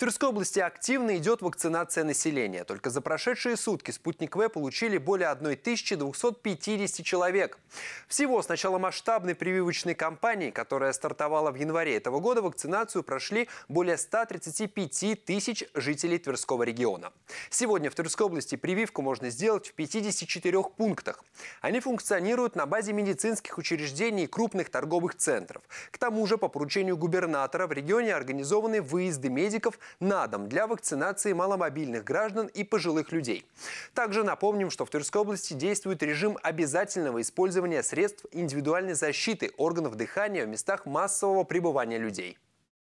Тверской области активно идет вакцинация населения. Только за прошедшие сутки «Спутник В» получили более 1250 человек. Всего с начала масштабной прививочной кампании, которая стартовала в январе этого года, вакцинацию прошли более 135 тысяч жителей Тверского региона. Сегодня в Тверской области прививку можно сделать в 54 пунктах. Они функционируют на базе медицинских учреждений и крупных торговых центров. К тому же по поручению губернатора в регионе организованы выезды медиков на дом для вакцинации маломобильных граждан и пожилых людей. Также напомним, что в Тверской области действует режим обязательного использования средств индивидуальной защиты органов дыхания в местах массового пребывания людей.